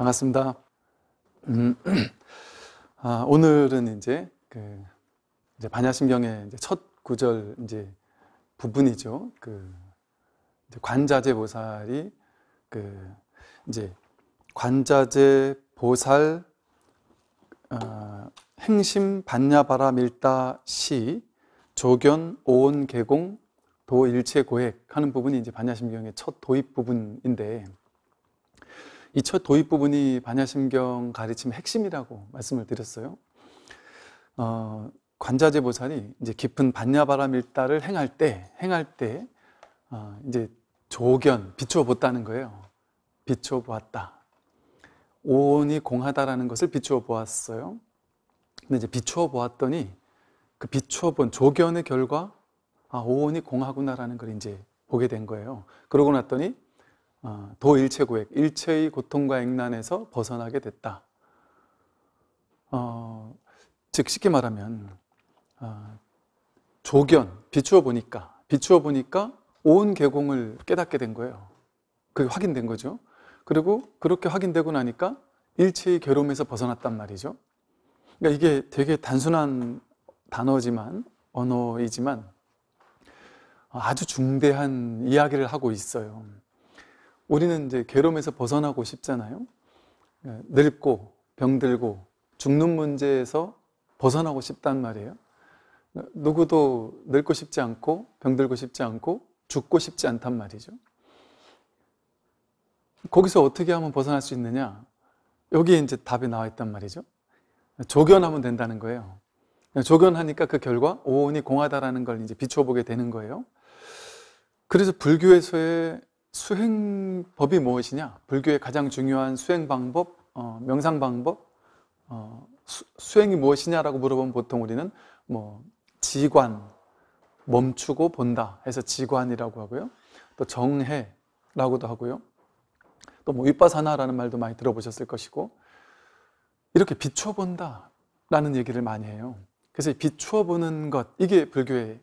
반갑습니다. 음, 아, 오늘은 이제, 그 이제 반야심경의 이제 첫 구절 이제 부분이죠. 그 관자재 보살이 그 이제 관자재 보살 어, 행심 반야바라 밀다 시 조견 오온 개공 도일체 고액 하는 부분이 이제 반야심경의 첫 도입 부분인데 이첫 도입 부분이 반야심경 가르침 의 핵심이라고 말씀을 드렸어요. 어, 관자재보살이 이제 깊은 반야바람 일다를 행할 때, 행할 때, 어, 이제 조견, 비추어 봤다는 거예요. 비추어 보았다. 오온이 공하다라는 것을 비추어 보았어요. 근데 이제 비추어 보았더니 그 비추어 본 조견의 결과, 아, 오온이 공하구나라는 걸 이제 보게 된 거예요. 그러고 났더니 아, 도일체고액, 일체의 고통과 액난에서 벗어나게 됐다. 어, 즉 쉽게 말하면 어, 조견, 비추어 보니까 비추어 보니까 온개공을 깨닫게 된 거예요. 그게 확인된 거죠. 그리고 그렇게 확인되고 나니까 일체의 괴로움에서 벗어났단 말이죠. 그러니까 이게 되게 단순한 단어지만 언어이지만 어, 아주 중대한 이야기를 하고 있어요. 우리는 이제 괴로움에서 벗어나고 싶잖아요. 예, 늙고 병들고 죽는 문제에서 벗어나고 싶단 말이에요. 누구도 늙고 싶지 않고 병들고 싶지 않고 죽고 싶지 않단 말이죠. 거기서 어떻게 하면 벗어날 수 있느냐? 여기에 이제 답이 나와 있단 말이죠. 조견하면 된다는 거예요. 조견하니까 그 결과 오온이 공하다라는 걸 이제 비춰보게 되는 거예요. 그래서 불교에서의 수행법이 무엇이냐? 불교의 가장 중요한 수행 방법, 어, 명상 방법, 어, 수, 행이 무엇이냐라고 물어보면 보통 우리는 뭐 지관, 멈추고 본다 해서 지관이라고 하고요. 또 정해라고도 하고요. 또 뭐 윗바사나라는 말도 많이 들어보셨을 것이고 이렇게 비춰본다라는 얘기를 많이 해요. 그래서 비춰보는 것 이게 불교의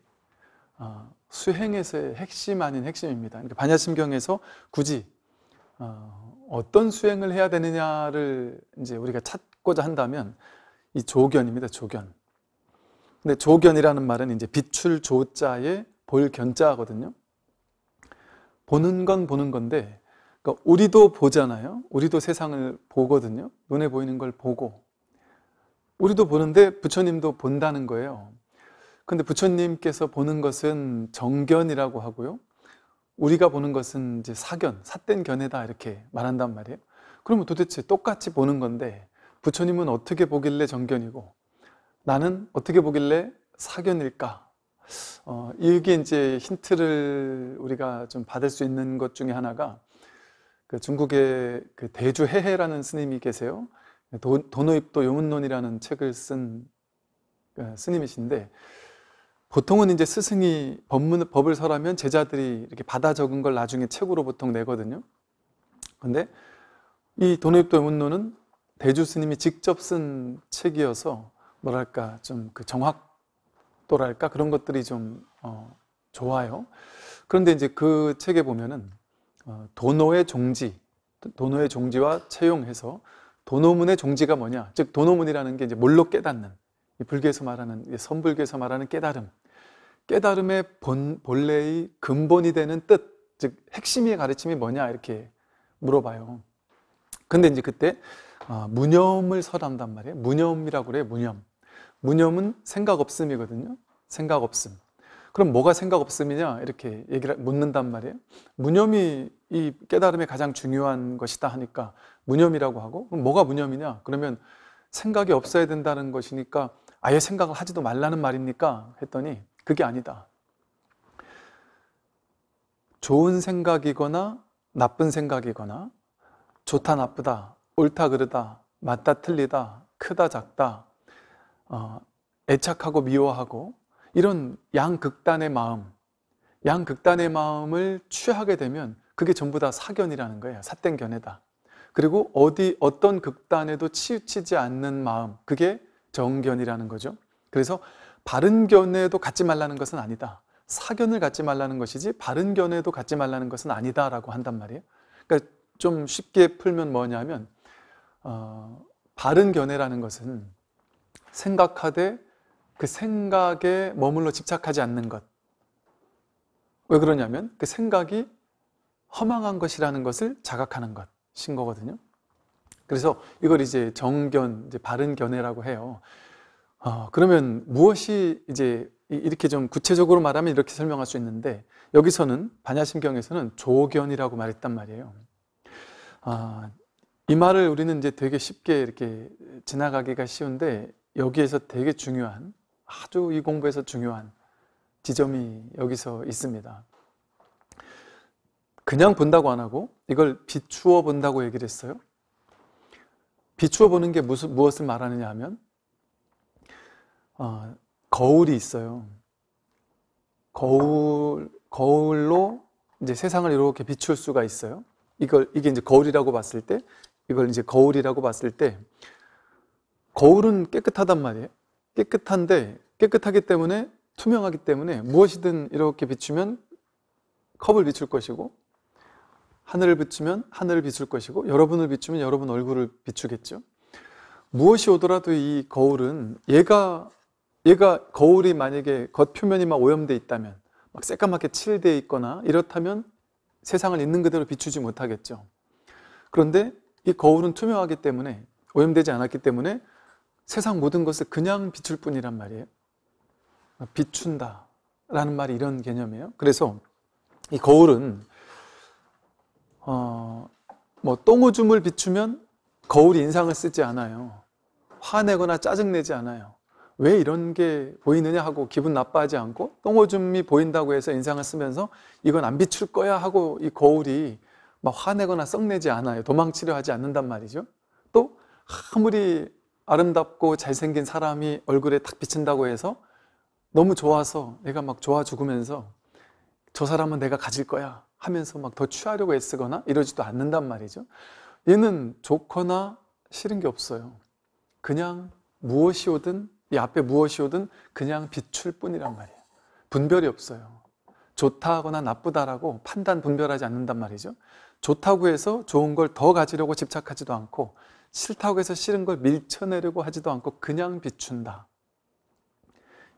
어, 수행에서의 핵심 아닌 핵심입니다. 그러니까 반야심경에서 굳이 어, 떤 수행을 해야 되느냐를 이제 우리가 찾고자 한다면 이 조견입니다. 조견. 근데 조견이라는 말은 이제 비출 조자의볼 견자거든요. 보는 건 보는 건데 그러니까 우리도 보잖아요. 우리도 세상을 보거든요. 눈에 보이는 걸 보고 우리도 보는데 부처님도 본다는 거예요. 근데 부처님께서 보는 것은 정견이라고 하고요. 우리가 보는 것은 이제 사견, 삿된 견해다 이렇게 말한단 말이에요. 그러면 도대체 똑같이 보는 건데 부처님은 어떻게 보길래 정견이고 나는 어떻게 보길래 사견일까? 어, 이게 이제 힌트를 우리가 좀 받을 수 있는 것 중에 하나가 그 중국의 그 대주해해라는 스님이 계세요. 도, 도노입도 요문론이라는 책을 쓴 그 스님이신데 보통은 이제 스승이 법문, 법을 설하면 제자들이 이렇게 받아 적은 걸 나중에 책으로 보통 내거든요. 근데 이 도노입도 문노는 대주 스님이 직접 쓴 책이어서 뭐랄까 좀 그 정확도랄까 그런 것들이 좀 어, 좋아요. 그런데 이제 그 책에 보면은 어, 도노의 종지, 도노의 종지와 채용해서 도노문의 종지가 뭐냐, 즉 도노문이라는 게 이제 뭘로 깨닫는 불교에서 말하는 선불교에서 말하는 깨달음 깨달음의 본, 본래의 근본이 되는 뜻, 즉 핵심의 가르침이 뭐냐 이렇게 물어봐요. 근데 이제 그때 어, 무념을 설한단 말이에요. 무념이라고 그래요. 무념. 무념은 생각 없음이거든요. 생각 없음. 그럼 뭐가 생각 없음이냐 이렇게 얘기를 묻는단 말이에요. 무념이 이 깨달음의 가장 중요한 것이다 하니까 무념이라고 하고 그럼 뭐가 무념이냐? 그러면 생각이 없어야 된다는 것이니까 아예 생각을 하지도 말라는 말입니까? 했더니 그게 아니다. 좋은 생각이거나 나쁜 생각이거나 좋다 나쁘다 옳다 그르다 맞다 틀리다 크다 작다 어, 애착하고 미워하고 이런 양극단의 마음 양극단의 마음을 취하게 되면 그게 전부 다 사견이라는 거예요 삿된 견해다 그리고 어디 어떤 극단에도 치우치지 않는 마음 그게 정견이라는 거죠. 그래서 바른 견해도 갖지 말라는 것은 아니다. 사견을 갖지 말라는 것이지 바른 견해도 갖지 말라는 것은 아니다라고 한단 말이에요. 그러니까 좀 쉽게 풀면 뭐냐면 어, 바른 견해라는 것은 생각하되 그 생각에 머물러 집착하지 않는 것. 왜 그러냐면 그 생각이 허망한 것이라는 것을 자각하는 것인 거거든요. 그래서 이걸 이제 정견, 이제 바른 견해라고 해요. 어, 그러면 무엇이 이제 이렇게 좀 구체적으로 말하면 이렇게 설명할 수 있는데 여기서는 반야심경에서는 조견이라고 말했단 말이에요. 아, 이 말을 우리는 이제 되게 쉽게 이렇게 지나가기가 쉬운데 여기에서 되게 중요한 아주 이 공부에서 중요한 지점이 여기서 있습니다. 그냥 본다고 안 하고 이걸 비추어 본다고 얘기를 했어요. 비추어 보는 게 무슨, 무엇을 말하느냐 하면, 어, 거울이 있어요. 거울, 거울로 이제 세상을 이렇게 비출 수가 있어요. 이걸, 이게 이제 거울이라고 봤을 때, 이걸 이제 거울이라고 봤을 때, 거울은 깨끗하단 말이에요. 깨끗한데, 깨끗하기 때문에, 투명하기 때문에 무엇이든 이렇게 비추면 컵을 비출 것이고, 하늘을 비추면 하늘을 비출 것이고 여러분을 비추면 여러분 얼굴을 비추겠죠. 무엇이 오더라도 이 거울은 얘가 얘가 거울이 만약에 겉 표면이 막 오염돼 있다면 막 새까맣게 칠돼 있거나 이렇다면 세상을 있는 그대로 비추지 못하겠죠. 그런데 이 거울은 투명하기 때문에 오염되지 않았기 때문에 세상 모든 것을 그냥 비출 뿐이란 말이에요. 비춘다 라는 말이 이런 개념이에요. 그래서 이 거울은 어, 뭐 똥오줌을 비추면 거울이 인상을 쓰지 않아요. 화내거나 짜증내지 않아요. 왜 이런 게 보이느냐 하고 기분 나빠하지 않고 똥오줌이 보인다고 해서 인상을 쓰면서 이건 안 비출 거야 하고 이 거울이 막 화내거나 썩내지 않아요. 도망치려 하지 않는단 말이죠. 또 아무리 아름답고 잘생긴 사람이 얼굴에 탁 비친다고 해서 너무 좋아서 내가 막 좋아 죽으면서 저 사람은 내가 가질 거야 하면서 막 더 취하려고 애쓰거나 이러지도 않는단 말이죠. 얘는 좋거나 싫은 게 없어요. 그냥 무엇이 오든 이 앞에 무엇이 오든 그냥 비출 뿐이란 말이에요. 분별이 없어요. 좋다 거나 나쁘다라고 판단 분별하지 않는단 말이죠. 좋다고 해서 좋은 걸 더 가지려고 집착하지도 않고 싫다고 해서 싫은 걸 밀쳐내려고 하지도 않고 그냥 비춘다.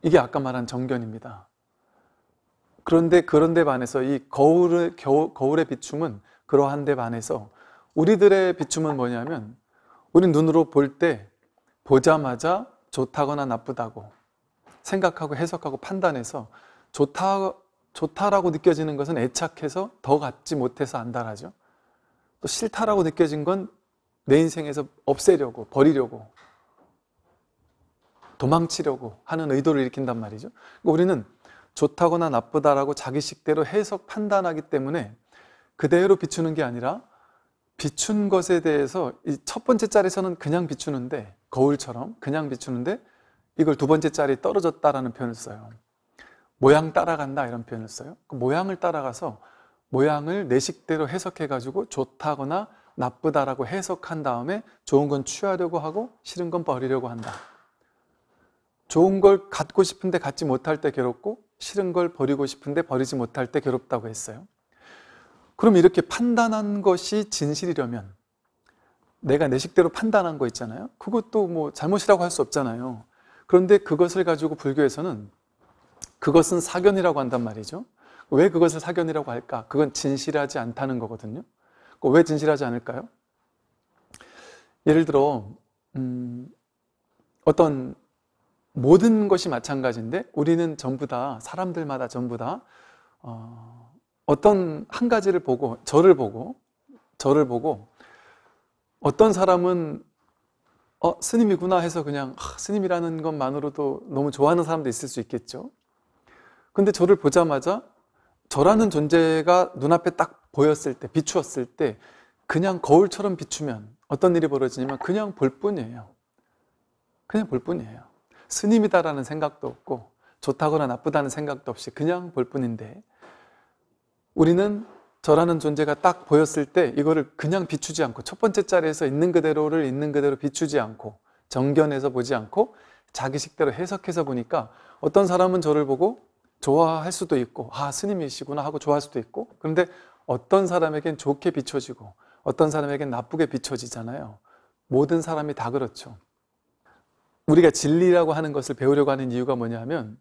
이게 아까 말한 정견입니다. 그런데 그런데 반해서 이 거울의, 겨우, 거울의 비춤은 그러한데 반해서 우리들의 비춤은 뭐냐면 우리 눈으로 볼 때 보자마자 좋다거나 나쁘다고 생각하고 해석하고 판단해서 좋다, 좋다라고 느껴지는 것은 애착해서 더 갖지 못해서 안달하죠. 또 싫다라고 느껴진 건 내 인생에서 없애려고, 버리려고, 도망치려고 하는 의도를 일으킨단 말이죠. 그러니까 우리는 좋다거나 나쁘다라고 자기식대로 해석 판단하기 때문에 그대로 비추는 게 아니라 비춘 것에 대해서 이 첫 번째 자리에서는 그냥 비추는데 거울처럼 그냥 비추는데 이걸 두 번째 짤이 떨어졌다라는 표현을 써요. 모양 따라간다 이런 표현을 써요. 그 모양을 따라가서 모양을 내 식대로 해석해가지고 좋다거나 나쁘다라고 해석한 다음에 좋은 건 취하려고 하고 싫은 건 버리려고 한다. 좋은 걸 갖고 싶은데 갖지 못할 때 괴롭고 싫은 걸 버리고 싶은데 버리지 못할 때 괴롭다고 했어요. 그럼 이렇게 판단한 것이 진실이려면 내가 내 식대로 판단한 거 있잖아요. 그것도 뭐 잘못이라고 할 수 없잖아요. 그런데 그것을 가지고 불교에서는 그것은 사견이라고 한단 말이죠. 왜 그것을 사견이라고 할까? 그건 진실하지 않다는 거거든요. 왜 진실하지 않을까요? 예를 들어 음, 어떤 모든 것이 마찬가지인데 우리는 전부 다 사람들마다 전부 다 어, 어떤 한 가지를 보고 저를 보고 저를 보고 어떤 사람은 어, 스님이구나 해서 그냥 아, 스님이라는 것만으로도 너무 좋아하는 사람도 있을 수 있겠죠. 근데 저를 보자마자 저라는 존재가 눈앞에 딱 보였을 때, 비추었을 때 그냥 거울처럼 비추면 어떤 일이 벌어지냐면 그냥 볼 뿐이에요. 그냥 볼 뿐이에요. 스님이다라는 생각도 없고 좋다거나 나쁘다는 생각도 없이 그냥 볼 뿐인데 우리는 저라는 존재가 딱 보였을 때 이거를 그냥 비추지 않고 첫 번째 자리에서 있는 그대로를 있는 그대로 비추지 않고 정견해서 보지 않고 자기식대로 해석해서 보니까 어떤 사람은 저를 보고 좋아할 수도 있고 아 스님이시구나 하고 좋아할 수도 있고 그런데 어떤 사람에겐 좋게 비춰지고 어떤 사람에겐 나쁘게 비춰지잖아요. 모든 사람이 다 그렇죠. 우리가 진리라고 하는 것을 배우려고 하는 이유가 뭐냐 하면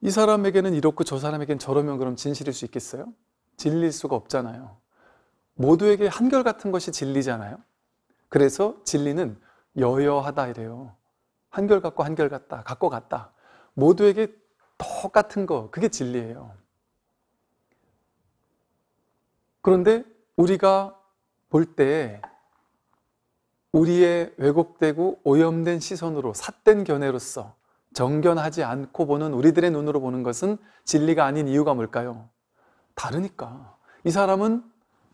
이 사람에게는 이렇고 저 사람에게는 저러면 그럼 진실일 수 있겠어요? 진리일 수가 없잖아요. 모두에게 한결같은 것이 진리잖아요. 그래서 진리는 여여하다 이래요. 한결같고 한결같다, 같고 같다. 모두에게 똑같은 거, 그게 진리예요. 그런데 우리가 볼때 우리의 왜곡되고 오염된 시선으로 삿된 견해로서 정견하지 않고 보는 우리들의 눈으로 보는 것은 진리가 아닌 이유가 뭘까요? 다르니까. 이 사람은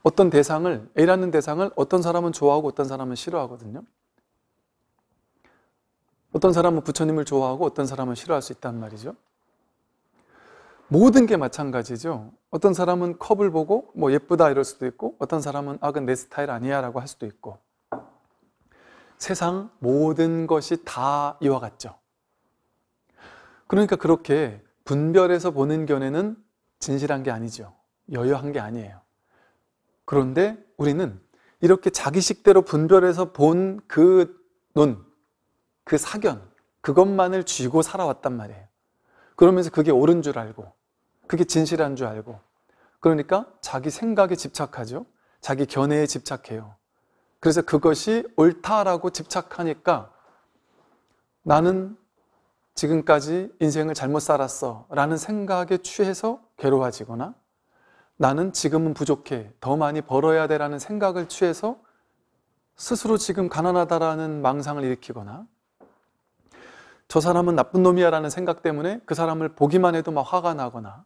어떤 대상을, A라는 대상을 어떤 사람은 좋아하고 어떤 사람은 싫어하거든요. 어떤 사람은 부처님을 좋아하고 어떤 사람은 싫어할 수 있단 말이죠. 모든 게 마찬가지죠. 어떤 사람은 컵을 보고 뭐 예쁘다 이럴 수도 있고 어떤 사람은 아, 그건 내 스타일 아니야 라고 할 수도 있고 세상 모든 것이 다 이와 같죠. 그러니까 그렇게 분별해서 보는 견해는 진실한 게 아니죠. 여여한 게 아니에요. 그런데 우리는 이렇게 자기식대로 분별해서 본 그 논, 그 사견, 그것만을 쥐고 살아왔단 말이에요. 그러면서 그게 옳은 줄 알고, 그게 진실한 줄 알고, 그러니까 자기 생각에 집착하죠. 자기 견해에 집착해요. 그래서 그것이 옳다라고 집착하니까 나는 지금까지 인생을 잘못 살았어 라는 생각에 취해서 괴로워지거나 나는 지금은 부족해 더 많이 벌어야 되라는 생각을 취해서 스스로 지금 가난하다라는 망상을 일으키거나 저 사람은 나쁜 놈이야 라는 생각 때문에 그 사람을 보기만 해도 막 화가 나거나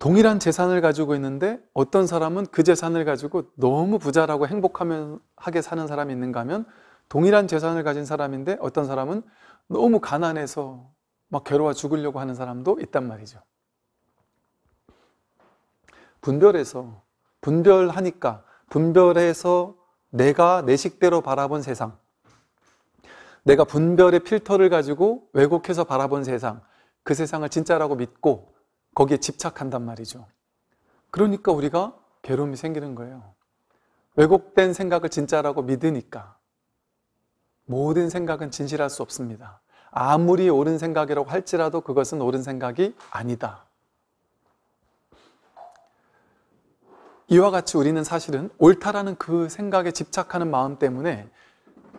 동일한 재산을 가지고 있는데 어떤 사람은 그 재산을 가지고 너무 부자라고 행복하게 사는 사람이 있는가 하면 동일한 재산을 가진 사람인데 어떤 사람은 너무 가난해서 막 괴로워 죽으려고 하는 사람도 있단 말이죠. 분별해서 분별하니까 분별해서 내가 내 식대로 바라본 세상 내가 분별의 필터를 가지고 왜곡해서 바라본 세상 그 세상을 진짜라고 믿고 거기에 집착한단 말이죠. 그러니까 우리가 괴로움이 생기는 거예요. 왜곡된 생각을 진짜라고 믿으니까 모든 생각은 진실할 수 없습니다. 아무리 옳은 생각이라고 할지라도 그것은 옳은 생각이 아니다. 이와 같이 우리는 사실은 옳다라는 그 생각에 집착하는 마음 때문에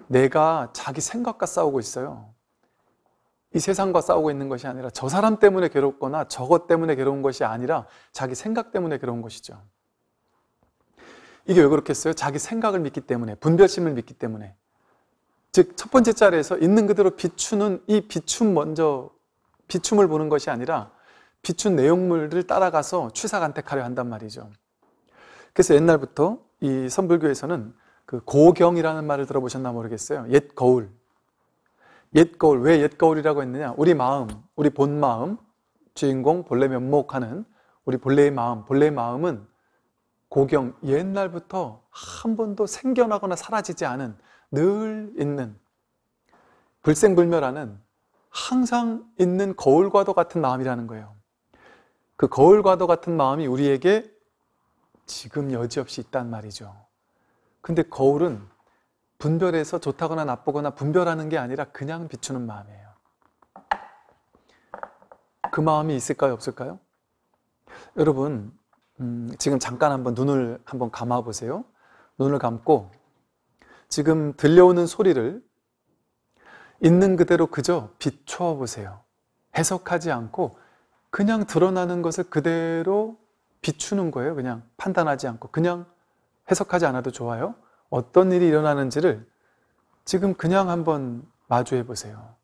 내가 자기 생각과 싸우고 있어요. 이 세상과 싸우고 있는 것이 아니라 저 사람 때문에 괴롭거나 저것 때문에 괴로운 것이 아니라 자기 생각 때문에 괴로운 것이죠. 이게 왜 그렇겠어요? 자기 생각을 믿기 때문에, 분별심을 믿기 때문에. 즉, 첫 번째 자리에서 있는 그대로 비추는 이 비춤 먼저, 비춤을 보는 것이 아니라 비춘 내용물을 따라가서 취사간택하려 한단 말이죠. 그래서 옛날부터 이 선불교에서는 그 고경이라는 말을 들어보셨나 모르겠어요. 옛 거울. 옛 거울, 왜옛 거울이라고 했느냐? 우리 마음, 우리 본 마음, 주인공 본래 면목하는 우리 본래의 마음, 본래의 마음은 고경, 옛날부터 한 번도 생겨나거나 사라지지 않은 늘 있는 불생불멸하는 항상 있는 거울과도 같은 마음이라는 거예요. 그 거울과도 같은 마음이 우리에게 지금 여지없이 있단 말이죠. 근데 거울은 분별해서 좋다거나 나쁘거나 분별하는 게 아니라 그냥 비추는 마음이에요. 그 마음이 있을까요? 없을까요? 여러분, 음, 지금 잠깐 한번 눈을 한번 감아 보세요. 눈을 감고 지금 들려오는 소리를 있는 그대로 그저 비춰 보세요. 해석하지 않고 그냥 드러나는 것을 그대로 비추는 거예요. 그냥 판단하지 않고 그냥 해석하지 않아도 좋아요. 어떤 일이 일어나는지를 지금 그냥 한번 마주해 보세요.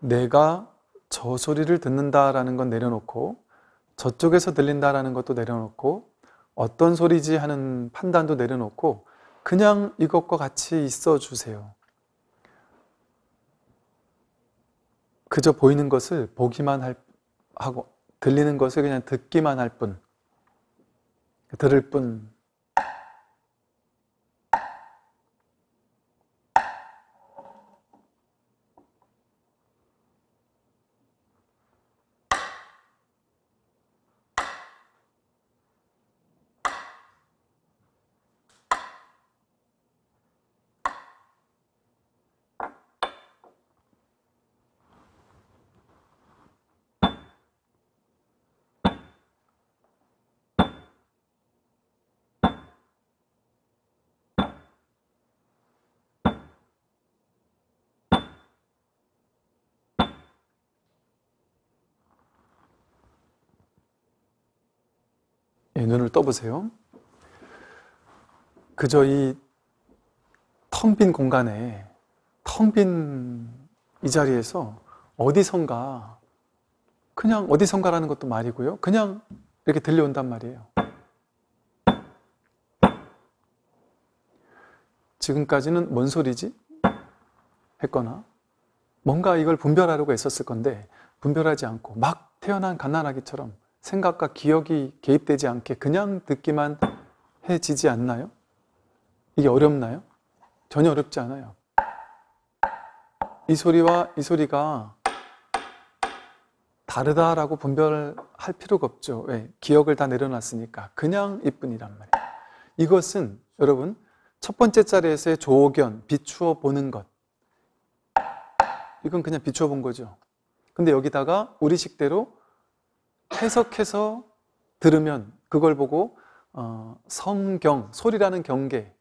내가 저 소리를 듣는다라는 건 내려놓고 저쪽에서 들린다라는 것도 내려놓고 어떤 소리지 하는 판단도 내려놓고 그냥 이것과 같이 있어 주세요. 그저 보이는 것을 보기만 할, 하고 들리는 것을 그냥 듣기만 할 뿐, 들을 뿐 예, 눈을 떠보세요. 그저 이 텅 빈 공간에, 텅 빈 이 자리에서 어디선가, 그냥 어디선가라는 것도 말이고요. 그냥 이렇게 들려온단 말이에요. 지금까지는 뭔 소리지? 했거나, 뭔가 이걸 분별하려고 애썼을 건데, 분별하지 않고 막 태어난 갓난아기처럼 생각과 기억이 개입되지 않게 그냥 듣기만 해지지 않나요? 이게 어렵나요? 전혀 어렵지 않아요. 이 소리와 이 소리가 다르다라고 분별할 필요가 없죠. 왜? 기억을 다 내려놨으니까. 그냥 이뿐이란 말이에요. 이것은 여러분, 첫 번째 자리에서의 조견, 비추어 보는 것. 이건 그냥 비추어 본 거죠. 근데 여기다가 우리식대로 해석해서 들으면 그걸 보고 어, 성경, 소리라는 경계,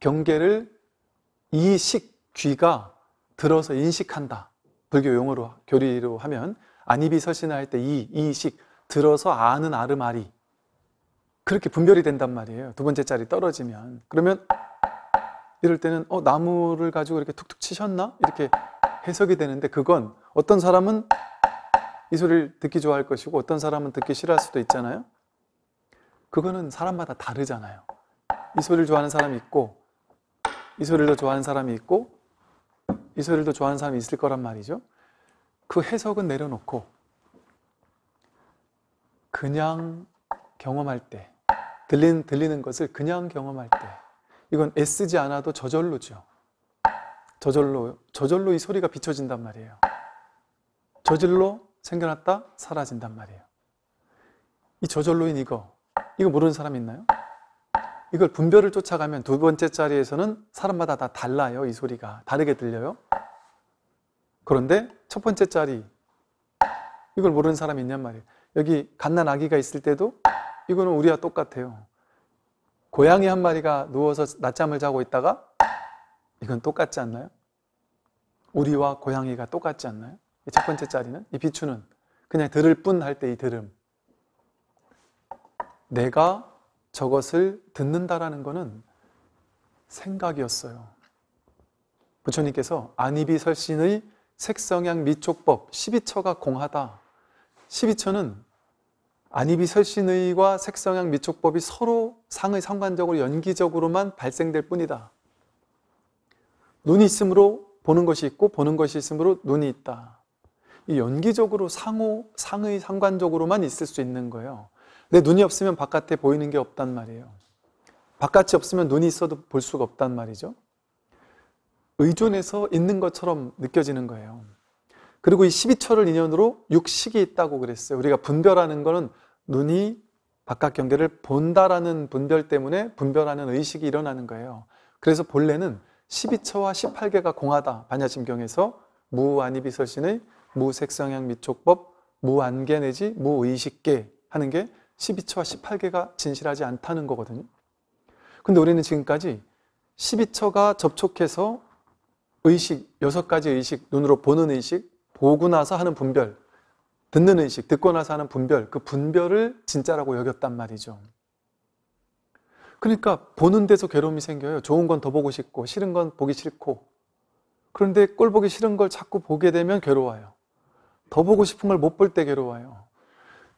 경계를 이식, 귀가 들어서 인식한다. 불교 용어로, 교리로 하면 아니비 설신을 할때 이, 이식, 들어서 아는 아르마리 그렇게 분별이 된단 말이에요. 두 번째 자리 떨어지면. 그러면 이럴 때는 어, 나무를 가지고 이렇게 툭툭 치셨나? 이렇게 해석이 되는데 그건 어떤 사람은 이 소리를 듣기 좋아할 것이고 어떤 사람은 듣기 싫어할 수도 있잖아요. 그거는 사람마다 다르잖아요. 이 소리를 좋아하는 사람이 있고 이 소리를 더 좋아하는 사람이 있고 이 소리를 더 좋아하는 사람이 있을 거란 말이죠. 그 해석은 내려놓고 그냥 경험할 때 들리는, 들리는 것을 그냥 경험할 때 이건 애쓰지 않아도 저절로죠. 저절로 저절로 이 소리가 비춰진단 말이에요. 저절로 생겨났다 사라진단 말이에요. 이 저절로인 이거, 이거 모르는 사람 있나요? 이걸 분별을 쫓아가면 두 번째 자리에서는 사람마다 다 달라요. 이 소리가 다르게 들려요. 그런데 첫 번째 자리 이걸 모르는 사람이 있냔 말이에요. 여기 갓난 아기가 있을 때도 이거는 우리와 똑같아요. 고양이 한 마리가 누워서 낮잠을 자고 있다가 이건 똑같지 않나요? 우리와 고양이가 똑같지 않나요? 첫 번째 자리는 이 비추는 그냥 들을 뿐 할 때 이 들음. 내가 저것을 듣는다라는 것은 생각이었어요. 부처님께서 안이비 설신의 색성향 미촉법 12처가 공하다. 12처는 안이비 설신의와 색성향 미촉법이 서로 상의 상관적으로 연기적으로만 발생될 뿐이다. 눈이 있으므로 보는 것이 있고 보는 것이 있으므로 눈이 있다. 연기적으로 상호, 상의, 상관적으로만 있을 수 있는 거예요. 내 눈이 없으면 바깥에 보이는 게 없단 말이에요. 바깥이 없으면 눈이 있어도 볼 수가 없단 말이죠. 의존해서 있는 것처럼 느껴지는 거예요. 그리고 이 12철을 인연으로 육식이 있다고 그랬어요. 우리가 분별하는 거는 눈이 바깥 경계를 본다라는 분별 때문에 분별하는 의식이 일어나는 거예요. 그래서 본래는 12처와 18개가 공하다. 반야심경에서 무안이비설신의 무색성향 미촉법, 무안개 내지 무의식계 하는 게 12처와 18개가 진실하지 않다는 거거든요. 근데 우리는 지금까지 12처가 접촉해서 의식, 여섯 가지 의식, 눈으로 보는 의식, 보고 나서 하는 분별, 듣는 의식, 듣고 나서 하는 분별, 그 분별을 진짜라고 여겼단 말이죠. 그러니까 보는 데서 괴로움이 생겨요. 좋은 건 더 보고 싶고, 싫은 건 보기 싫고. 그런데 꼴 보기 싫은 걸 자꾸 보게 되면 괴로워요. 더 보고 싶은 걸 못 볼 때 괴로워요.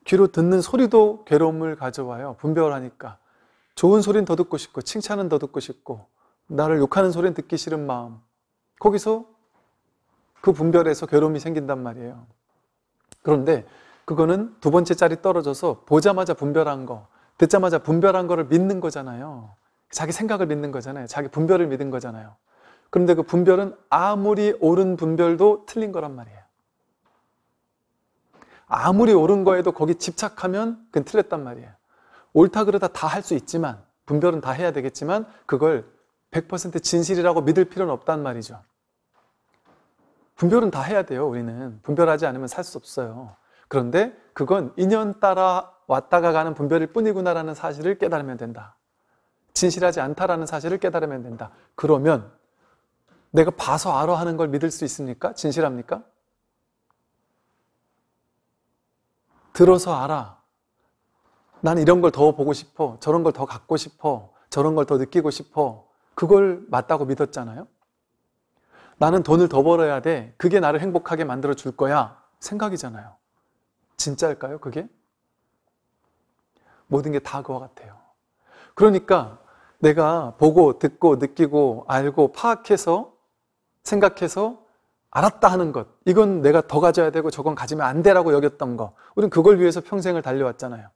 귀로 듣는 소리도 괴로움을 가져와요. 분별하니까. 좋은 소리는 더 듣고 싶고, 칭찬은 더 듣고 싶고, 나를 욕하는 소리는 듣기 싫은 마음. 거기서 그 분별에서 괴로움이 생긴단 말이에요. 그런데 그거는 두 번째 짤이 떨어져서 보자마자 분별한 거, 듣자마자 분별한 거를 믿는 거잖아요. 자기 생각을 믿는 거잖아요. 자기 분별을 믿은 거잖아요. 그런데 그 분별은 아무리 옳은 분별도 틀린 거란 말이에요. 아무리 옳은 거에도 거기 집착하면 그건 틀렸단 말이에요. 옳다 그러다 다 할 수 있지만 분별은 다 해야 되겠지만 그걸 100% 진실이라고 믿을 필요는 없단 말이죠. 분별은 다 해야 돼요, 우리는. 분별하지 않으면 살 수 없어요. 그런데 그건 인연 따라 왔다가 가는 분별일 뿐이구나라는 사실을 깨달으면 된다. 진실하지 않다라는 사실을 깨달으면 된다. 그러면 내가 봐서 알아 하는 걸 믿을 수 있습니까? 진실합니까? 들어서 알아. 난 이런 걸 더 보고 싶어. 저런 걸 더 갖고 싶어. 저런 걸 더 느끼고 싶어. 그걸 맞다고 믿었잖아요? 나는 돈을 더 벌어야 돼. 그게 나를 행복하게 만들어 줄 거야. 생각이잖아요. 진짜일까요, 그게? 모든 게 다 그와 같아요. 그러니까 내가 보고, 듣고, 느끼고, 알고, 파악해서, 생각해서 알았다 하는 것. 이건 내가 더 가져야 되고 저건 가지면 안 되라고 여겼던 거. 우리는 그걸 위해서 평생을 달려왔잖아요.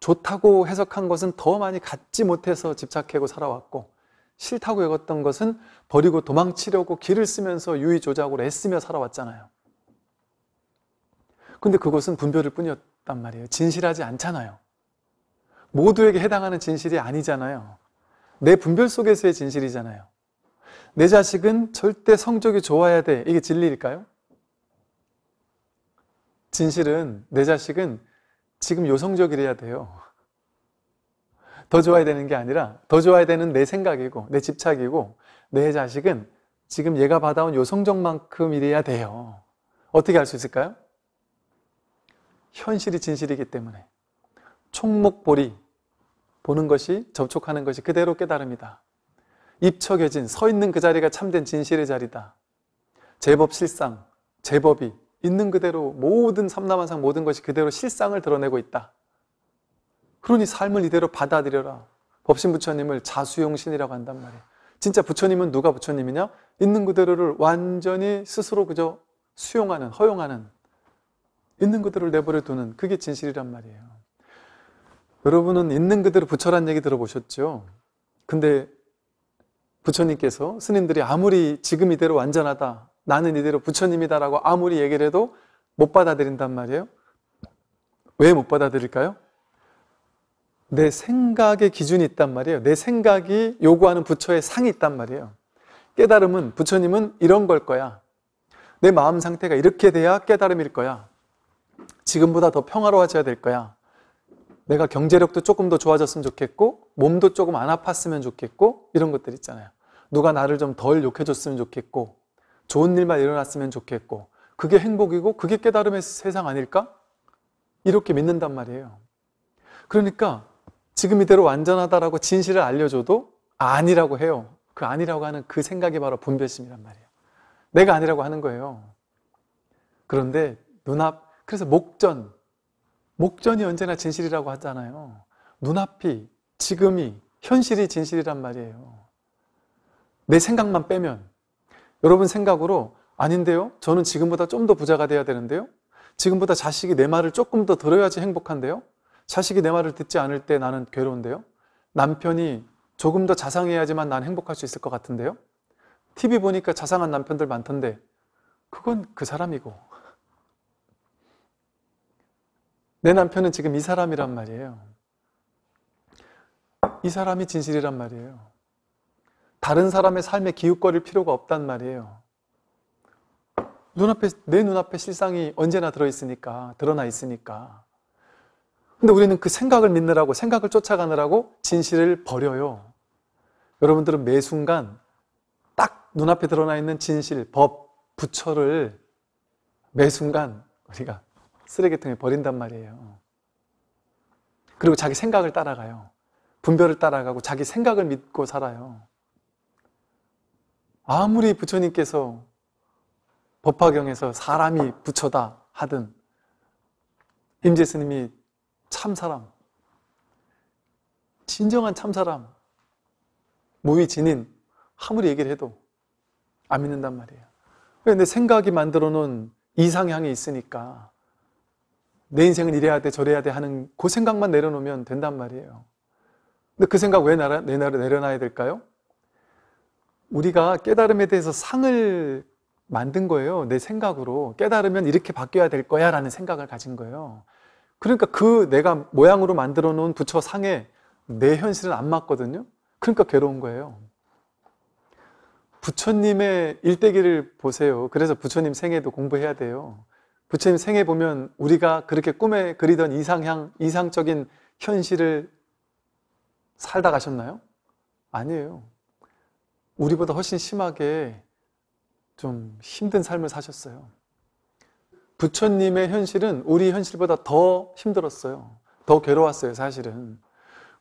좋다고 해석한 것은 더 많이 갖지 못해서 집착하고 살아왔고 싫다고 여겼던 것은 버리고 도망치려고 길을 쓰면서 유의조작으로 애쓰며 살아왔잖아요. 근데 그것은 분별일 뿐이었단 말이에요. 진실하지 않잖아요. 모두에게 해당하는 진실이 아니잖아요. 내 분별 속에서의 진실이잖아요. 내 자식은 절대 성적이 좋아야 돼. 이게 진리일까요? 진실은 내 자식은 지금 요성적이래야 돼요. 더 좋아야 되는 게 아니라 더 좋아야 되는 내 생각이고 내 집착이고 내 자식은 지금 얘가 받아온 요성적만큼 이래야 돼요. 어떻게 알 수 있을까요? 현실이 진실이기 때문에 총목보리 보는 것이 접촉하는 것이 그대로 깨달음이다. 입척해진 서 있는 그 자리가 참된 진실의 자리다. 제법 실상, 제법이 있는 그대로 모든 삼남한상 모든 것이 그대로 실상을 드러내고 있다. 그러니 삶을 이대로 받아들여라. 법신 부처님을 자수용신이라고 한단 말이에요. 진짜 부처님은 누가 부처님이냐? 있는 그대로를 완전히 스스로 그저 수용하는, 허용하는, 있는 그대로를 내버려 두는 그게 진실이란 말이에요. 여러분은 있는 그대로 부처란 얘기 들어보셨죠? 근데 부처님께서 스님들이 아무리 지금 이대로 완전하다, 나는 이대로 부처님이다라고 아무리 얘기를 해도 못 받아들인단 말이에요. 왜 못 받아들일까요? 내 생각의 기준이 있단 말이에요. 내 생각이 요구하는 부처의 상이 있단 말이에요. 깨달음은 부처님은 이런 걸 거야. 내 마음 상태가 이렇게 돼야 깨달음일 거야. 지금보다 더 평화로워져야 될 거야. 내가 경제력도 조금 더 좋아졌으면 좋겠고, 몸도 조금 안 아팠으면 좋겠고, 이런 것들 있잖아요. 누가 나를 좀 덜 욕해줬으면 좋겠고, 좋은 일만 일어났으면 좋겠고, 그게 행복이고, 그게 깨달음의 세상 아닐까? 이렇게 믿는단 말이에요. 그러니까 지금 이대로 완전하다라고 진실을 알려줘도 아니라고 해요. 그 아니라고 하는 그 생각이 바로 분별심이란 말이에요. 내가 아니라고 하는 거예요. 그런데 눈앞, 그래서 목전, 목전이 언제나 진실이라고 하잖아요. 눈앞이, 지금이, 현실이 진실이란 말이에요. 내 생각만 빼면. 여러분 생각으로 아닌데요? 저는 지금보다 좀 더 부자가 돼야 되는데요? 지금보다 자식이 내 말을 조금 더 들어야지 행복한데요? 자식이 내 말을 듣지 않을 때 나는 괴로운데요? 남편이 조금 더 자상해야지만 난 행복할 수 있을 것 같은데요? TV 보니까 자상한 남편들 많던데, 그건 그 사람이고. 내 남편은 지금 이 사람이란 말이에요. 이 사람이 진실이란 말이에요. 다른 사람의 삶에 기웃거릴 필요가 없단 말이에요. 눈앞에, 내 눈앞에 실상이 언제나 들어있으니까, 드러나 있으니까. 근데 우리는 그 생각을 믿느라고, 생각을 쫓아가느라고 진실을 버려요. 여러분들은 매 순간 딱 눈앞에 드러나 있는 진실, 법, 부처를 매 순간 우리가 쓰레기통에 버린단 말이에요. 그리고 자기 생각을 따라가요. 분별을 따라가고 자기 생각을 믿고 살아요. 아무리 부처님께서 법화경에서 사람이 부처다 하든 임재 스님이 참 사람, 진정한 참 사람, 무위 진인 아무리 얘기를 해도 안 믿는단 말이에요. 내 생각이 만들어 놓은 이상향이 있으니까 내 인생은 이래야 돼, 저래야 돼 하는 그 생각만 내려놓으면 된단 말이에요. 근데 그 생각 왜내려놔야 될까요? 우리가 깨달음에 대해서 상을 만든 거예요. 내 생각으로. 깨달으면 이렇게 바뀌어야 될 거야 라는 생각을 가진 거예요. 그러니까 그 내가 모양으로 만들어 놓은 부처 상에 내 현실은 안 맞거든요. 그러니까 괴로운 거예요. 부처님의 일대기를 보세요. 그래서 부처님 생애도 공부해야 돼요. 부처님 생애 보면 우리가 그렇게 꿈에 그리던 이상향, 이상적인 현실을 살다 가셨나요? 아니에요. 우리보다 훨씬 심하게 좀 힘든 삶을 사셨어요. 부처님의 현실은 우리 현실보다 더 힘들었어요. 더 괴로웠어요, 사실은.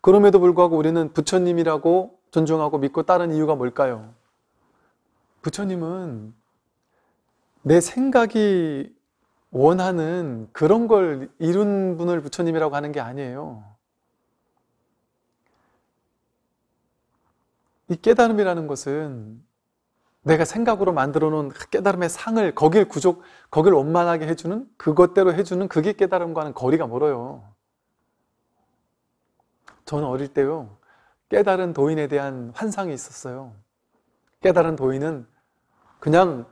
그럼에도 불구하고 우리는 부처님이라고 존중하고 믿고 따른 이유가 뭘까요? 부처님은 내 생각이 원하는 그런 걸 이룬 분을 부처님이라고 하는 게 아니에요. 이 깨달음이라는 것은 내가 생각으로 만들어 놓은 깨달음의 상을 거길 구족, 거길 원만하게 해주는 그것대로 해주는 그게 깨달음과는 거리가 멀어요. 저는 어릴 때요 깨달은 도인에 대한 환상이 있었어요. 깨달은 도인은 그냥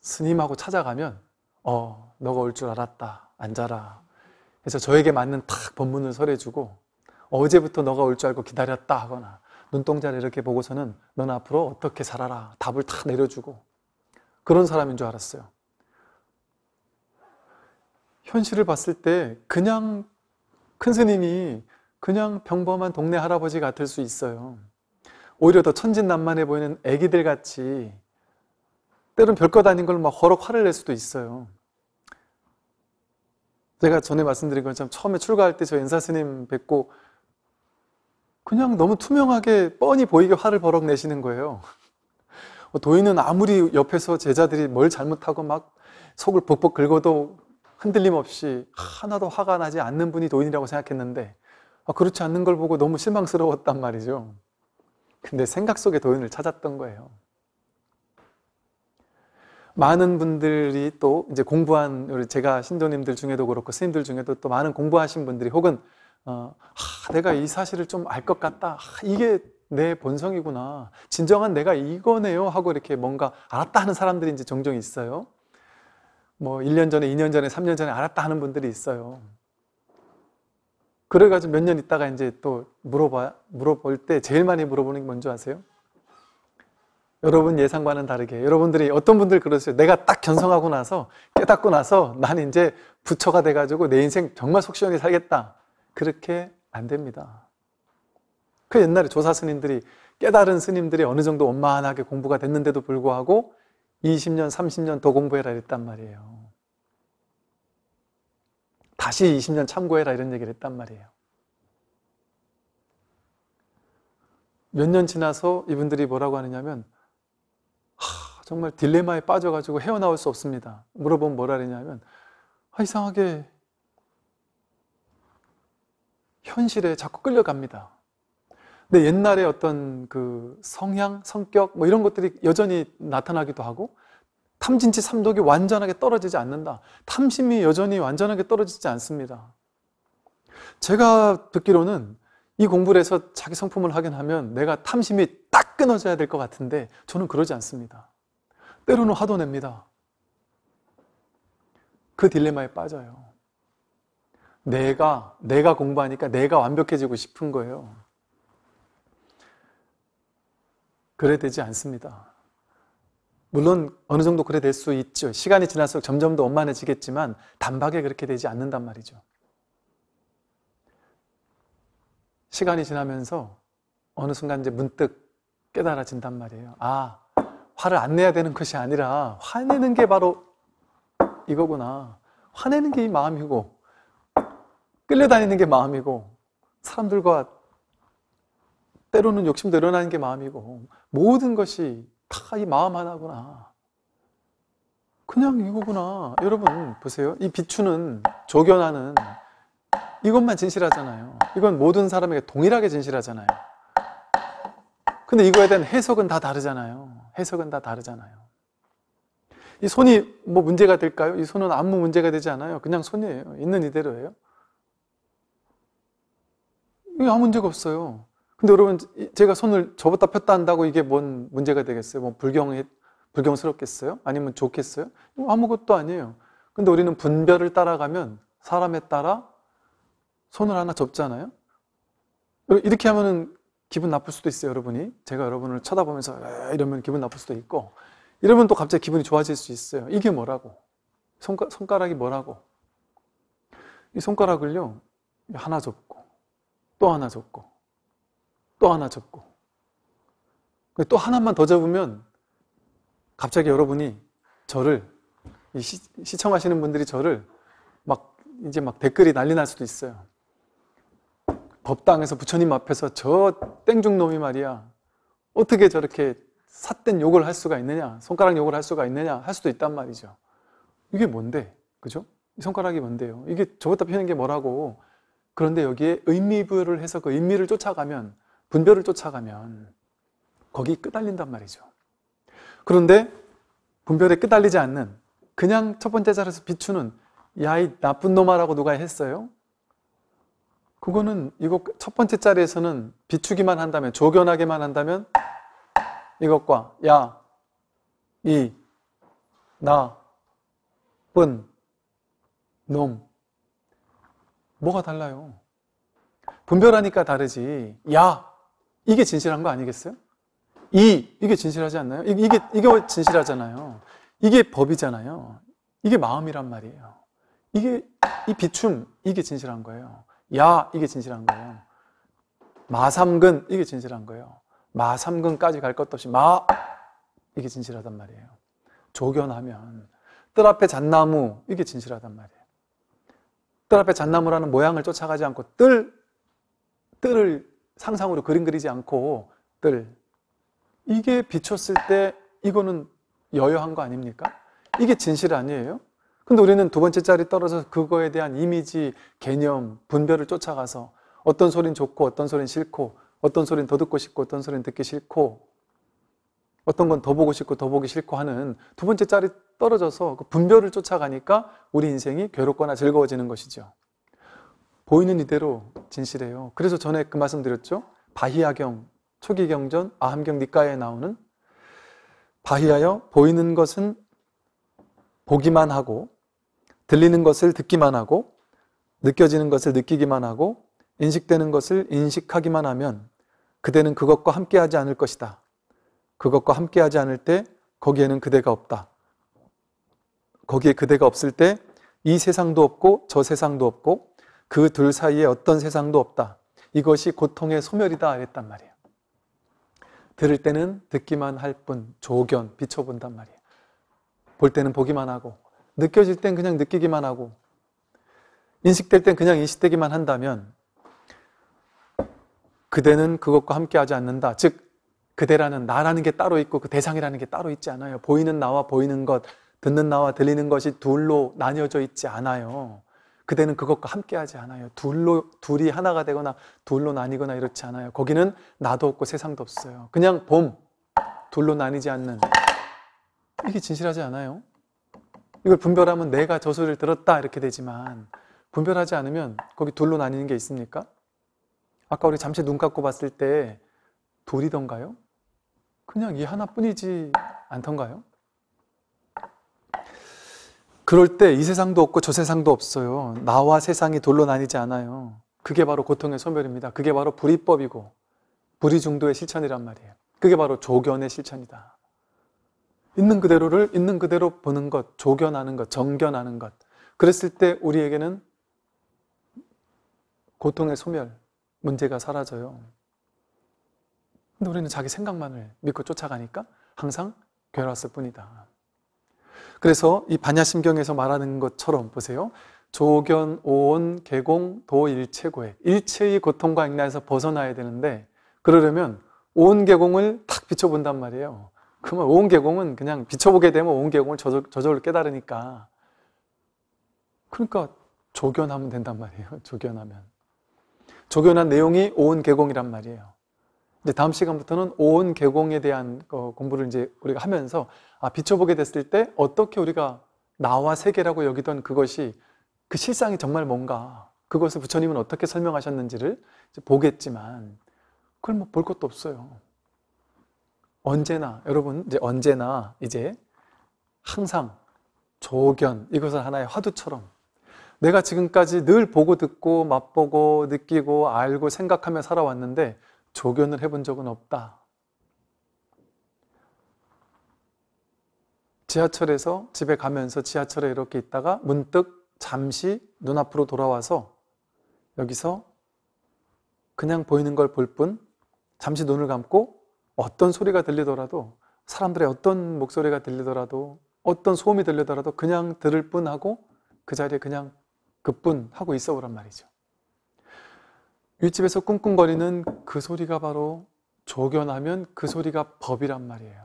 스님하고 찾아가면 어 너가 올 줄 알았다. 앉아라. 그래서 저에게 맞는 탁 본문을 설해주고 어제부터 너가 올 줄 알고 기다렸다 하거나 눈동자를 이렇게 보고서는 넌 앞으로 어떻게 살아라. 답을 다 내려주고 그런 사람인 줄 알았어요. 현실을 봤을 때 그냥 큰 스님이 그냥 평범한 동네 할아버지 같을 수 있어요. 오히려 더 천진난만해 보이는 애기들 같이 때론 별것 아닌 걸 막허락 화를 낼 수도 있어요. 제가 전에 말씀드린 것처럼 처음에 출가할 때 저 인사스님 뵙고 그냥 너무 투명하게 뻔히 보이게 화를 버럭 내시는 거예요. 뭐 도인은 아무리 옆에서 제자들이 뭘 잘못하고 막 속을 벅벅 긁어도 흔들림 없이 하나도 화가 나지 않는 분이 도인이라고 생각했는데 아, 그렇지 않는 걸 보고 너무 실망스러웠단 말이죠. 근데 생각 속에 도인을 찾았던 거예요. 많은 분들이 또 이제 공부한 우리 제가 신도님들 중에도 그렇고 스님들 중에도 또 많은 공부하신 분들이 혹은 어, 아, 내가 이 사실을 좀 알 것 같다. 아, 이게 내 본성이구나. 진정한 내가 이거네요. 하고 이렇게 뭔가 알았다 하는 사람들이 이제 종종 있어요. 뭐 1년 전에, 2년 전에, 3년 전에 알았다 하는 분들이 있어요. 그래가지고 몇 년 있다가 이제 또 물어봐, 물어볼 때 제일 많이 물어보는 게 뭔지 아세요? 여러분 예상과는 다르게 여러분들이 어떤 분들 그러세요. 내가 딱 견성하고 나서 깨닫고 나서 난 이제 부처가 돼가지고 내 인생 정말 속 시원히 살겠다. 그렇게 안 됩니다. 그 옛날에 조사 스님들이 깨달은 스님들이 어느 정도 원만하게 공부가 됐는데도 불구하고 20년, 30년 더 공부해라 이랬단 말이에요. 다시 20년 참고해라 이런 얘기를 했단 말이에요. 몇 년 지나서 이분들이 뭐라고 하느냐면 하, 정말 딜레마에 빠져가지고 헤어나올 수 없습니다. 물어보면 뭐라 그러냐면 아, 이상하게 현실에 자꾸 끌려갑니다. 근데 옛날에 어떤 그 성향, 성격 뭐 이런 것들이 여전히 나타나기도 하고 탐진치 삼독이 완전하게 떨어지지 않는다. 탐심이 여전히 완전하게 떨어지지 않습니다. 제가 듣기로는 이 공부를 해서 자기 성품을 확인 하면 내가 탐심이 딱 끊어져야 될 것 같은데 저는 그러지 않습니다. 때로는 화도 냅니다. 그 딜레마에 빠져요. 내가, 내가 공부하니까 내가 완벽해지고 싶은 거예요. 그래 되지 않습니다. 물론 어느 정도 그래 될 수 있죠. 시간이 지날수록 점점 더 원만해지겠지만 단박에 그렇게 되지 않는단 말이죠. 시간이 지나면서 어느 순간 이제 문득 깨달아진단 말이에요. 아, 화를 안 내야 되는 것이 아니라 화내는 게 바로 이거구나. 화내는 게 이 마음이고 끌려다니는 게 마음이고 사람들과 때로는 욕심 드러나는 게 마음이고 모든 것이 다 이 마음 하나구나. 그냥 이거구나. 여러분 보세요. 이 비추는 조견하는 이것만 진실하잖아요. 이건 모든 사람에게 동일하게 진실하잖아요. 근데 이거에 대한 해석은 다 다르잖아요. 해석은 다 다르잖아요. 이 손이 뭐 문제가 될까요? 이 손은 아무 문제가 되지 않아요. 그냥 손이에요. 있는 이대로예요. 이게 아무 문제가 없어요. 근데 여러분, 제가 손을 접었다 폈다 한다고 이게 뭔 문제가 되겠어요? 뭐 불경해, 불경스럽겠어요? 아니면 좋겠어요? 아무것도 아니에요. 근데 우리는 분별을 따라가면 사람에 따라 손을 하나 접잖아요. 이렇게 하면 기분 나쁠 수도 있어요, 여러분이. 제가 여러분을 쳐다보면서 이러면 기분 나쁠 수도 있고, 이러면 또 갑자기 기분이 좋아질 수 있어요. 이게 뭐라고? 손가, 손가락이 뭐라고? 이 손가락을요, 하나 접고, 또 하나 접고, 또 하나 접고, 그 또 하나만 더 접으면 갑자기 여러분이 저를, 시, 시청하시는 분들이 저를 막 이제 막 댓글이 난리 날 수도 있어요. 법당에서 부처님 앞에서 저 땡중 놈이 말이야. 어떻게 저렇게 삿된 욕을 할 수가 있느냐? 손가락 욕을 할 수가 있느냐? 할 수도 있단 말이죠. 이게 뭔데? 그죠? 손가락이 뭔데요? 이게 저것다 피는 게 뭐라고? 그런데 여기에 의미부여를 해서 그 의미를 쫓아가면, 분별을 쫓아가면, 거기 끄달린단 말이죠. 그런데 분별에 끄달리지 않는, 그냥 첫 번째 자리에서 비추는, 야, 이 나쁜 놈아라고 누가 했어요? 그거는 이거 첫 번째 자리에서는 비추기만 한다면 조견하게만 한다면 이것과 야, 이, 나, 은, 놈 뭐가 달라요? 분별하니까 다르지 야 이게 진실한 거 아니겠어요? 이 이게 진실하지 않나요? 이, 이게 이게 진실하잖아요 이게 법이잖아요 이게 마음이란 말이에요 이게 이 비춤 이게 진실한 거예요 야 이게 진실한 거예요. 마삼근 이게 진실한 거예요. 마삼근까지 갈 것도 없이 마 이게 진실하단 말이에요. 조견하면 뜰 앞에 잣나무 이게 진실하단 말이에요. 뜰 앞에 잣나무라는 모양을 쫓아가지 않고 뜰 뜰을 상상으로 그림 그리지 않고 뜰 이게 비쳤을 때 이거는 여여한 거 아닙니까? 이게 진실 아니에요? 근데 우리는 두 번째 자리 떨어져서 그거에 대한 이미지, 개념, 분별을 쫓아가서 어떤 소린 좋고 어떤 소린 싫고 어떤 소린 더 듣고 싶고 어떤 소린 듣기 싫고 어떤 건 더 보고 싶고 더 보기 싫고 하는 두 번째 자리 떨어져서 그 분별을 쫓아가니까 우리 인생이 괴롭거나 즐거워지는 것이죠. 보이는 이대로 진실해요. 그래서 전에 그 말씀 드렸죠. 바히야경, 초기 경전, 아함경 니까에 나오는 바히하여 보이는 것은 보기만 하고 들리는 것을 듣기만 하고 느껴지는 것을 느끼기만 하고 인식되는 것을 인식하기만 하면 그대는 그것과 함께하지 않을 것이다. 그것과 함께하지 않을 때 거기에는 그대가 없다. 거기에 그대가 없을 때 이 세상도 없고 저 세상도 없고 그 둘 사이에 어떤 세상도 없다. 이것이 고통의 소멸이다. 이랬단 말이에요. 들을 때는 듣기만 할 뿐, 조견, 비춰본단 말이에요. 볼 때는 보기만 하고, 느껴질 땐 그냥 느끼기만 하고 인식될 땐 그냥 인식되기만 한다면 그대는 그것과 함께하지 않는다. 즉 그대라는 나라는 게 따로 있고 그 대상이라는 게 따로 있지 않아요. 보이는 나와 보이는 것, 듣는 나와 들리는 것이 둘로 나뉘어져 있지 않아요. 그대는 그것과 함께하지 않아요. 둘로 둘이 하나가 되거나 둘로 나뉘거나 이렇지 않아요. 거기는 나도 없고 세상도 없어요. 그냥 봄 둘로 나뉘지 않는 이게 진실하지 않아요? 이걸 분별하면 내가 저 소리를 들었다 이렇게 되지만 분별하지 않으면 거기 돌로 나뉘는 게 있습니까? 아까 우리 잠시 눈 감고 봤을 때 돌이던가요? 그냥 이 하나뿐이지 않던가요? 그럴 때 이 세상도 없고 저 세상도 없어요. 나와 세상이 돌로 나뉘지 않아요. 그게 바로 고통의 소멸입니다. 그게 바로 불이법이고 불이 중도의 실천이란 말이에요. 그게 바로 조견의 실천이다. 있는 그대로를 있는 그대로 보는 것, 조견하는 것, 정견하는 것. 그랬을 때 우리에게는 고통의 소멸, 문제가 사라져요. 근데 우리는 자기 생각만을 믿고 쫓아가니까 항상 괴로웠을 뿐이다. 그래서 이 반야심경에서 말하는 것처럼 보세요. 조견, 오온, 개공, 도일체고에 일체의 고통과 인나에서 벗어나야 되는데 그러려면 온 개공을 탁 비춰본단 말이에요. 그러면 오온계공은 그냥 비춰보게 되면 오온계공을 저절로 깨달으니까. 그러니까 조견하면 된단 말이에요. 조견하면. 조견한 내용이 오온계공이란 말이에요. 이제 다음 시간부터는 오온계공에 대한 공부를 이제 우리가 하면서 아, 비춰보게 됐을 때 어떻게 우리가 나와 세계라고 여기던 그것이 그 실상이 정말 뭔가 그것을 부처님은 어떻게 설명하셨는지를 보겠지만 그걸 뭐 볼 것도 없어요. 언제나 여러분 이제 언제나 이제 항상 조견 이것을 하나의 화두처럼 내가 지금까지 늘 보고 듣고 맛보고 느끼고 알고 생각하며 살아왔는데 조견을 해본 적은 없다. 지하철에서 집에 가면서 지하철에 이렇게 있다가 문득 잠시 눈앞으로 돌아와서 여기서 그냥 보이는 걸 볼 뿐 잠시 눈을 감고 어떤 소리가 들리더라도 사람들의 어떤 목소리가 들리더라도 어떤 소음이 들리더라도 그냥 들을 뿐하고 그 자리에 그냥 그 뿐 하고 있어 오란 말이죠. 윗집에서 꿍꿍거리는 그 소리가 바로 조견하면 그 소리가 법이란 말이에요.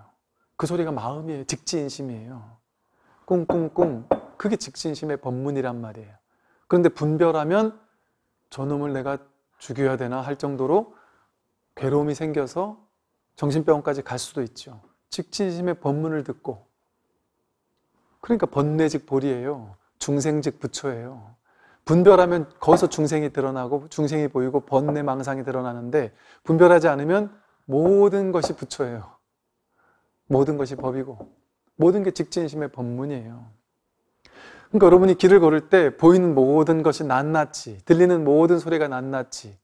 그 소리가 마음이에요. 직진심이에요 꿍꿍꿍 그게 직진심의 법문이란 말이에요. 그런데 분별하면 저놈을 내가 죽여야 되나 할 정도로 괴로움이 생겨서 정신병원까지 갈 수도 있죠. 직진심의 법문을 듣고 그러니까 번뇌직 볼이에요. 중생직 부처예요. 분별하면 거기서 중생이 드러나고 중생이 보이고 번뇌 망상이 드러나는데 분별하지 않으면 모든 것이 부처예요. 모든 것이 법이고 모든 게 직진심의 법문이에요. 그러니까 여러분이 길을 걸을 때 보이는 모든 것이 낱낱이 들리는 모든 소리가 낱낱이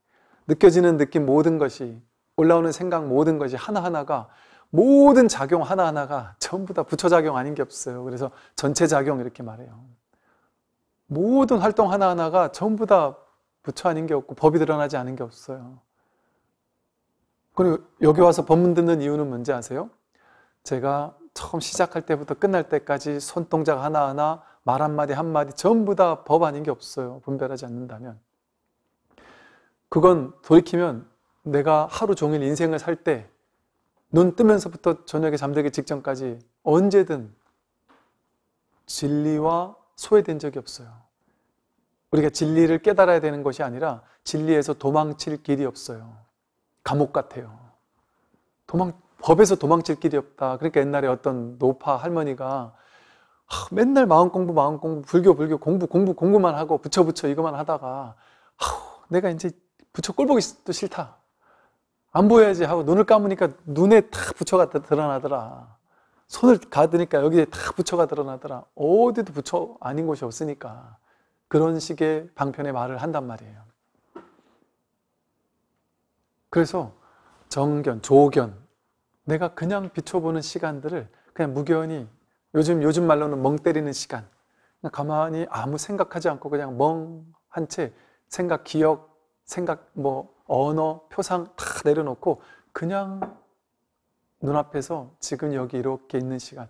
느껴지는 느낌 모든 것이 올라오는 생각 모든 것이 하나하나가 모든 작용 하나하나가 전부 다 부처작용 아닌 게 없어요. 그래서 전체작용 이렇게 말해요. 모든 활동 하나하나가 전부 다 부처 아닌 게 없고 법이 드러나지 않은 게 없어요. 그리고 여기 와서 법문 듣는 이유는 뭔지 아세요? 제가 처음 시작할 때부터 끝날 때까지 손동작 하나하나 말 한마디 한마디 전부 다 법 아닌 게 없어요. 분별하지 않는다면. 그건 돌이키면 내가 하루 종일 인생을 살 때 눈 뜨면서부터 저녁에 잠들기 직전까지 언제든 진리와 소외된 적이 없어요. 우리가 진리를 깨달아야 되는 것이 아니라 진리에서 도망칠 길이 없어요. 감옥 같아요. 도망, 법에서 도망칠 길이 없다. 그러니까 옛날에 어떤 노파 할머니가 하, 아, 맨날 마음 공부, 마음 공부, 불교, 불교, 공부, 공부, 공부만 하고 부여부여 이것만 하다가 하, 내가 이제 부처 꼴보기 도 싫다. 안 보여야지 하고 눈을 감으니까 눈에 탁 부처가 드러나더라. 손을 가드니까 여기에 다 부처가 드러나더라. 어디도 부처 아닌 곳이 없으니까. 그런 식의 방편의 말을 한단 말이에요. 그래서 정견, 조견, 내가 그냥 비춰보는 시간들을 그냥 무견히 요즘 요즘 말로는 멍 때리는 시간. 그냥 가만히 아무 생각하지 않고 그냥 멍한 채 생각, 기억, 생각 뭐 언어, 표상 다 내려놓고 그냥 눈앞에서 지금 여기 이렇게 있는 시간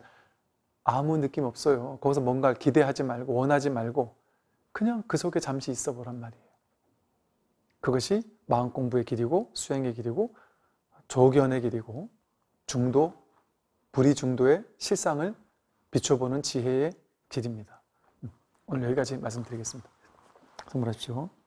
아무 느낌 없어요. 거기서 뭔가를 기대하지 말고 원하지 말고 그냥 그 속에 잠시 있어 보란 말이에요. 그것이 마음 공부의 길이고 수행의 길이고 조견의 길이고 중도 불의 중도의 실상을 비춰보는 지혜의 길입니다. 음, 오늘 여기까지 말씀드리겠습니다. 선물하십시오.